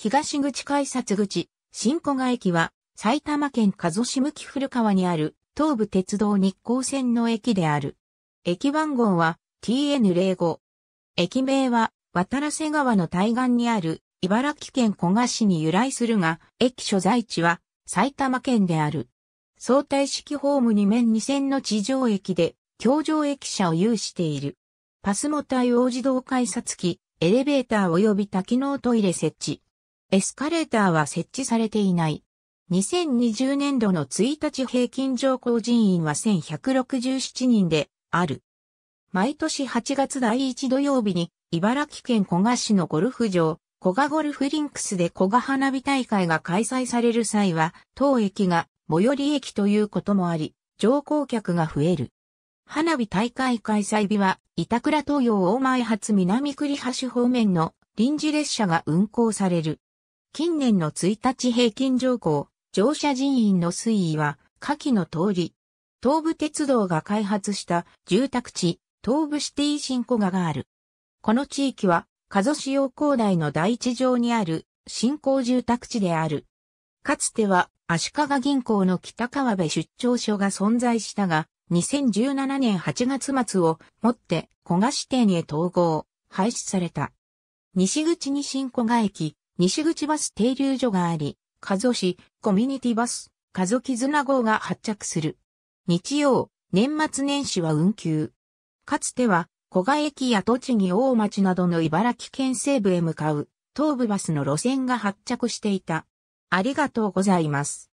東口改札口、新古賀駅は、埼玉県加須市向古川にある、東武鉄道日光線の駅である。駅番号は、TN05。駅名は、渡瀬川の対岸にある、茨城県古賀市に由来するが、駅所在地は、埼玉県である。相対式ホーム2面2線の地上駅で、橋上駅舎を有している。パスモ対応自動改札機、エレベーター及び多機能トイレ設置。エスカレーターは設置されていない。2020年度の1日平均乗降人員は1167人である。毎年8月第1土曜日に茨城県古賀市のゴルフ場、古賀ゴルフリンクスで古賀花火大会が開催される際は、当駅が最寄り駅ということもあり、乗降客が増える。花火大会開催日は、板倉東洋大前発南栗橋方面の臨時列車が運行される。近年の1日平均乗降、乗車人員の推移は、下記の通り、東武鉄道が開発した住宅地、東武シティ新古賀がある。この地域は、加須市用高台の第一条にある新興住宅地である。かつては、足利銀行の北川部出張所が存在したが、2017年8月末をもって古賀支店へ統合、廃止された。西口に新古賀駅、西口バス停留所があり、加須市コミュニティバス、加須絆号が発着する。日曜、年末年始は運休。かつては、古賀駅や栃木大町などの茨城県西部へ向かう、東部バスの路線が発着していた。ありがとうございます。